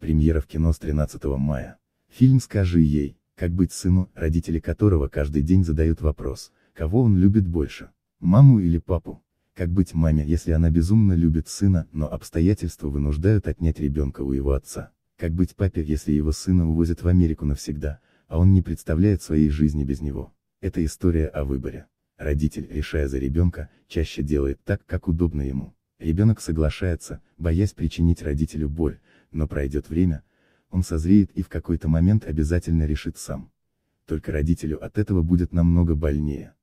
Премьера в кино с 13 мая. Фильм «Скажи ей, как быть сыну», родители которого каждый день задают вопрос, кого он любит больше, маму или папу. Как быть маме, если она безумно любит сына, но обстоятельства вынуждают отнять ребенка у его отца. Как быть папе, если его сына увозят в Америку навсегда, а он не представляет своей жизни без него. Это история о выборе. Родитель, решая за ребенка, чаще делает так, как удобно ему. Ребенок соглашается, боясь причинить родителю боль, но пройдет время, он созреет и в какой-то момент обязательно решит сам. Только родителю от этого будет намного больнее.